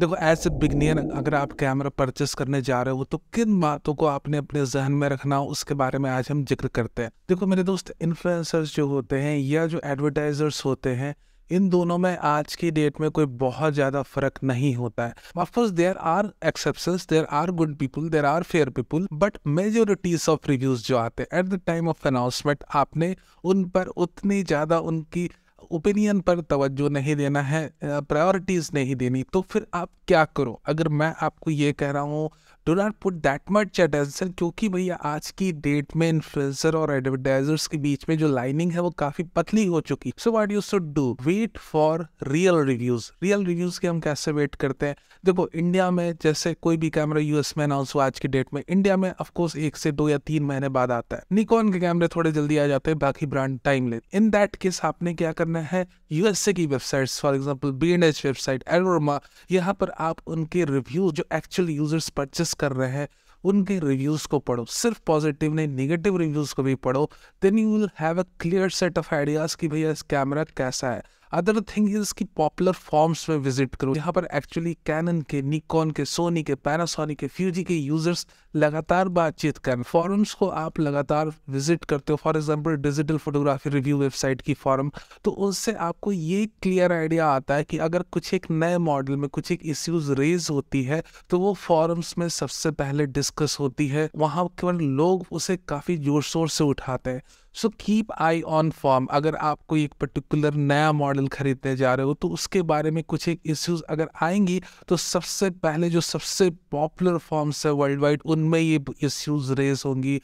देखो as a बिगनियर अगर आप कैमरा परचेस करने जा रहे हो तो किन बातों को आपने अपने जहन में रखना हो उसके बारे में आज हम जिक्र करते हैं देखो मेरे दोस्त इन्फ्लुएंसर्स जो होते हैं या जो एडवर्टाइजर्स होते हैं इन दोनों में आज की डेट में कोई बहुत ज़्यादा फर्क नहीं होता है of course there are exception there are good people there are fair people but majorities of reviews जो आते हैं at the time of announcement आपने उन पर उतनी ज़्यादा उनकी ओपिनियन पर तवज्जो नहीं देना है प्रायोरिटीज़ नहीं देनी तो फिर आप क्या करो अगर मैं आपको ये कह रहा हूँ do not put that much attention क्योंकि भैया आज की डेट में इन्फ्लुएंसर और एडवर्टाइजर्स के बीच में जो लाइनिंग है वो काफी पतली हो चुकी so what you should do wait for real reviews real reviews के हम कैसे वेट करते हैं देखो इंडिया में जैसे कोई भी कैमरा यूएस में अनाउंस हुआ आज की डेट में इंडिया में ऑफकोर्स एक से दो या तीन महीने बाद आता है निकॉन के कैमरे थोड़े जल्दी आ जाते हैं बाकी ब्रांड टाइम लेते इन दैट केस आपने क्या करना है यूएसए की website for example B H website Adorama यहाँ पर आप उनके रिव्यू जो एक्चुअल यूजर्स परचेस कर रहे हैं उनके रिव्यूज़ को पढ़ो सिर्फ पॉजिटिव नहीं निगेटिव रिव्यूज़ को भी पढ़ो then you will have a clear set of ideas कि भैया इस कैमरा कैसा है अदर थिंग इज की पॉपुलर फॉर्म्स में विजिट करो यहाँ पर एक्चुअली कैनन के निकॉन के सोनी के पैनासोनिक के फ्यूजी के यूजर्स लगातार बातचीत करें फॉरम्स को आप लगातार विजिट करते हो for example digital photography review website की फॉरम तो उससे आपको ये क्लियर आइडिया आता है कि अगर कुछ एक नए मॉडल में कुछ एक इश्यूज रेज होती है तो वो फॉरम्स में सबसे पहले डिस्कस होती है वहाँ केवल लोग उसे काफ़ी जोर शोर से उठाते हैं so keep eye on forum अगर आप कोई एक पर्टिकुलर नया मॉडल खरीदने जा रहे हो तो उसके बारे में कुछ एक इश्यूज अगर आएंगी तो सबसे पहले जो सबसे पॉपुलर फॉर्म्स है वर्ल्ड वाइड उनमें ये इश्यूज रेज होंगी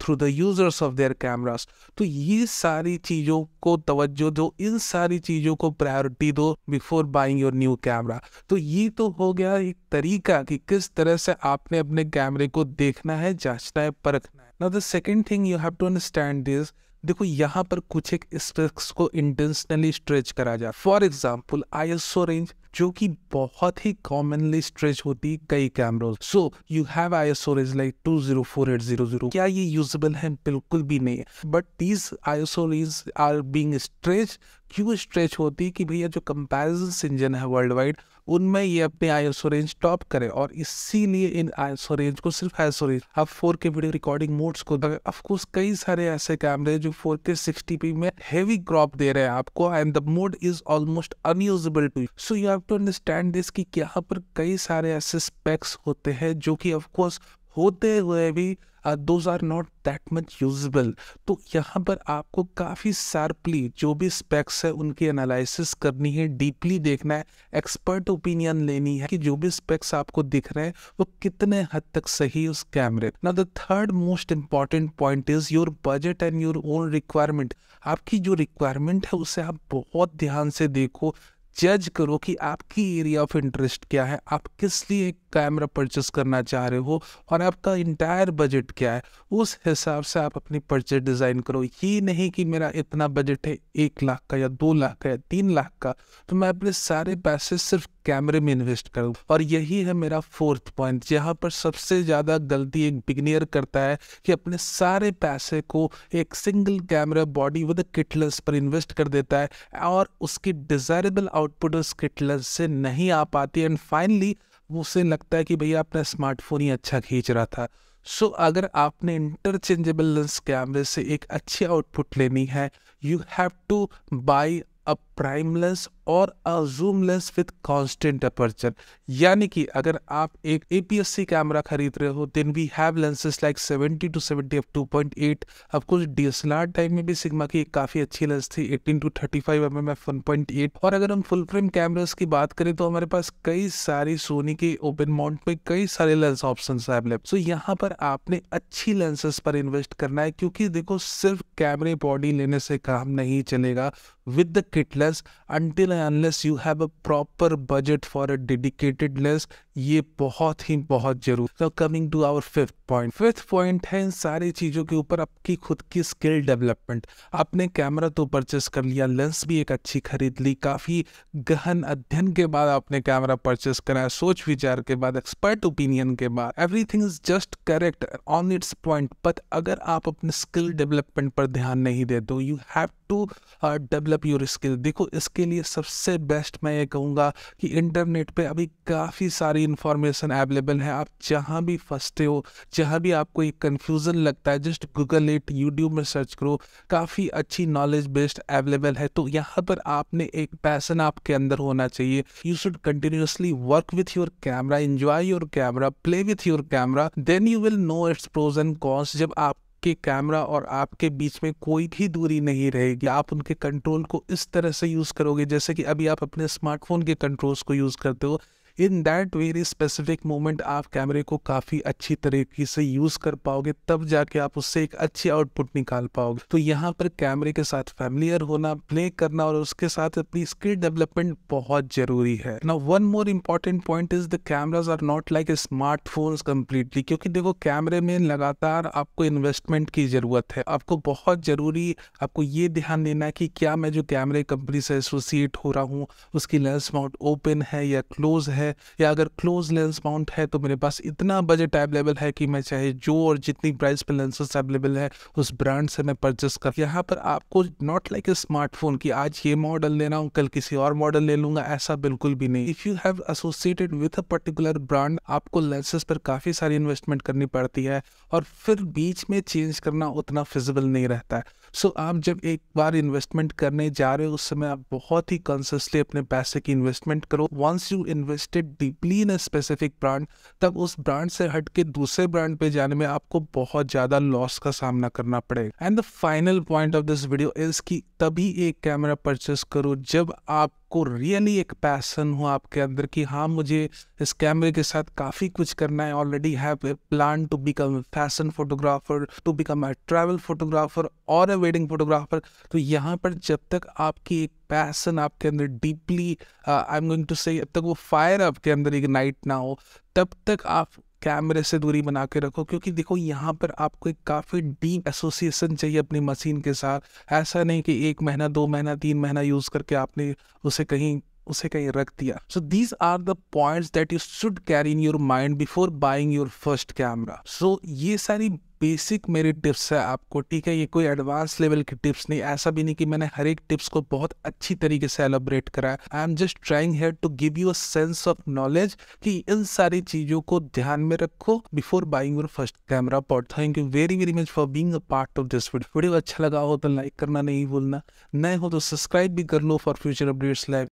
through the users of their cameras तो ये सारी चीज़ों को तवज्जो दो इन सारी चीज़ों को प्रायोरिटी दो before buying your new camera तो ये तो हो गया एक तरीका कि किस तरह से आपने अपने कैमरे को देखना है जांचना है परखना है now the second thing you have to understand is देखो यहाँ पर कुछ एक स्ट्रेक्स को इंटेंशनली स्ट्रेच करा जाए फॉर एग्जाम्पल आई रेंज जो कि बहुत ही कॉमनली स्ट्रेच होती है कई कैमरोज so you have I S O range like two zero four eight zero zero क्या ये यूजेबल है बिल्कुल भी नहीं है but these I S O range are being stretch क्यों स्ट्रेच होती है कि भैया जो कंपेरिजन इंजन है वर्ल्ड वाइड उनमें ये अपने आईएसओ रेंज टॉप करें और इसीलिए इन आईएसओ रेंज को सिर्फ आईएसओ रेंज अब four K video recording modes को ऑफकोर्स कई सारे ऐसे कैमरे जो फोर के सिक्सटी पी में हैवी क्रॉप दे रहे हैं आपको and the mode is almost unusable too so you have to understand this कि यहाँ पर कई सारे ऐसे स्पेक्स होते हैं जो कि ऑफकोर्स होते हुए भी those are not that much usable तो यहाँ पर आपको काफ़ी शार्पली जो भी स्पेक्स है उनकी एनालिसिस करनी है डीपली देखना है एक्सपर्ट ओपिनियन लेनी है कि जो भी स्पेक्स आपको दिख रहे हैं वो कितने हद तक सही उस कैमरे ना the third most important point is your budget and your own requirement आपकी जो रिक्वायरमेंट है उसे आप बहुत ध्यान से देखो जज करो कि आपकी एरिया ऑफ इंटरेस्ट क्या है आप किस लिए कैमरा परचेस करना चाह रहे हो और आपका इंटायर बजट क्या है उस हिसाब से आप अपनी परचेज डिज़ाइन करो ये नहीं कि मेरा इतना बजट है एक लाख का या दो लाख का या तीन लाख का तो मैं अपने सारे पैसे सिर्फ कैमरे में इन्वेस्ट करूँ और यही है मेरा फोर्थ पॉइंट जहाँ पर सबसे ज़्यादा गलती एक बिगनियर करता है कि अपने सारे पैसे को एक single camera body with kit lens पर इन्वेस्ट कर देता है और उसकी डिज़ायरेबल आउट आउटपुट उस किटलर से नहीं आ पाती एंड फाइनली उसे लगता है कि भैया अपना स्मार्टफोन ही अच्छा खींच रहा था सो so, अगर आपने इंटरचेंजेबल लेंस कैमरे से एक अच्छी आउटपुट लेनी है you have to buy a prime lens और अजूमलेस विद कांस्टेंट अपर्चर यानी कि अगर आप एक एपीएससी कैमरा खरीद रहे हो then we have lenses like seventy two 70 F eight अब कुछ डी डीएसएलआर टाइम में भी सिग्मा की एक काफ़ी अच्छी लेंस थी eighteen to thirty five M F 1.8 और अगर हम फुल फ्रेम कैमराज की बात करें तो हमारे पास कई सारी सोनी के ओपन माउंट में कई सारे लेंस ऑप्शन अवेलेब सो यहाँ पर आपने अच्छी लेंसेज पर इन्वेस्ट करना है क्योंकि देखो सिर्फ कैमरे बॉडी लेने से काम नहीं चलेगा with the kit lens until unless you have a proper budget for a dedicated lens ये बहुत ही बहुत जरूरी तो coming to our fifth point fifth point है इन सारी चीज़ों के ऊपर आपकी खुद की स्किल डेवलपमेंट आपने कैमरा तो परचेस कर लिया लेंस भी एक अच्छी खरीद ली काफ़ी गहन अध्ययन के बाद आपने कैमरा परचेस कराया सोच विचार के बाद एक्सपर्ट ओपिनियन के बाद everything is just correct on its point but अगर आप अपने स्किल डेवलपमेंट पर ध्यान नहीं देते you have to develop your skill देखो इसके लिए सबसे बेस्ट मैं ये कहूँगा कि इंटरनेट पे अभी काफ़ी सारी इन्फॉर्मेशन अवेलेबल है आप जहाँ भी फंसते हो जहाँ भी आपको एक कन्फ्यूज़न लगता है जस्ट गूगल इट यूट्यूब में सर्च करो काफ़ी अच्छी नॉलेज बेस्ड अवेलेबल है तो यहाँ पर आपने एक पैसन आपके अंदर होना चाहिए you should continuously work with your camera enjoy your camera play with your camera then you will know its pros and cons जब आप आपके कैमरा और आपके बीच में कोई भी दूरी नहीं रहेगी आप उनके कंट्रोल को इस तरह से यूज़ करोगे जैसे कि अभी आप अपने स्मार्टफोन के कंट्रोल्स को यूज़ करते हो in that very specific moment आप कैमरे को काफ़ी अच्छी तरीके से यूज़ कर पाओगे तब जाके आप उससे एक अच्छी आउटपुट निकाल पाओगे तो यहाँ पर कैमरे के साथ फैमिलियर होना प्ले करना और उसके साथ अपनी स्किल डेवलपमेंट बहुत जरूरी है ना one more important point is the cameras are not like smartphones completely क्योंकि देखो कैमरे में लगातार आपको इन्वेस्टमेंट की ज़रूरत है आपको बहुत ज़रूरी आपको ये ध्यान देना है कि क्या मैं जो कैमरे कंपनी से एसोसिएट हो रहा हूँ उसकी लेंस माउंट ओपन है या क्लोज है है या अगर क्लोज लेंस माउंट है तो मेरे पास इतना बजट अवेलेबल है कि मैं चाहे जो और जितनी प्राइस पे लेंसेस अवेलेबल है उस ब्रांड से मैं परचेस कर यहाँ पर आपको नॉट लाइक ए स्मार्टफोन की आज ये मॉडल ले रहा हूँ कल किसी और मॉडल ले लूंगा ऐसा बिल्कुल भी नहीं if you have associated with a particular brand आपको लेंसेज पर काफ़ी सारी इन्वेस्टमेंट करनी पड़ती है और फिर बीच में चेंज करना उतना फिजिबल नहीं रहता है सो so, आप जब एक बार इन्वेस्टमेंट करने जा रहे हो उस समय आप बहुत ही कॉन्सियसली अपने पैसे की इन्वेस्टमेंट करो once you invested deeply in a specific brand तब उस ब्रांड से हट के दूसरे ब्रांड पे जाने में आपको बहुत ज़्यादा लॉस का सामना करना पड़ेगा and the final point of this video is की तभी एक कैमरा परचेस करो जब आप आपको रियली एक पैसन हो आपके अंदर कि हाँ मुझे इस कैमरे के साथ काफ़ी कुछ करना है already have a plan to become fashion photographer to become a travel photographer और अ वेडिंग फोटोग्राफर तो यहाँ पर जब तक आपकी एक पैसन आपके अंदर deeply I am going to say जब तक वो फायर आपके अंदर इग्नाइट ना हो तब तक आप कैमरे से दूरी बना के रखो क्योंकि देखो यहाँ पर आपको एक काफ़ी डीप एसोसिएशन चाहिए अपनी मशीन के साथ ऐसा नहीं कि एक महीना दो महीना तीन महीना यूज़ करके आपने उसे कहीं उसे कहीं रख दिया so these are the points that you should carry in your mind before buying your first camera so ये सारी बेसिक मेरी टिप्स है आपको ठीक है ये कोई एडवांस लेवल की टिप्स नहीं ऐसा भी नहीं कि मैंने हर एक टिप्स को बहुत अच्छी तरीके से एलोब्रेट करा है I am just trying here to give you a sense of knowledge कि इन सारी चीजों को ध्यान में रखो before buying your first camera पॉट thank you very very much for being part of this video video अच्छा लगा हो तो लाइक करना नहीं भूलना नए हो तो सब्सक्राइब भी कर लो फॉर फ्यूचर अपडेट्स लाइव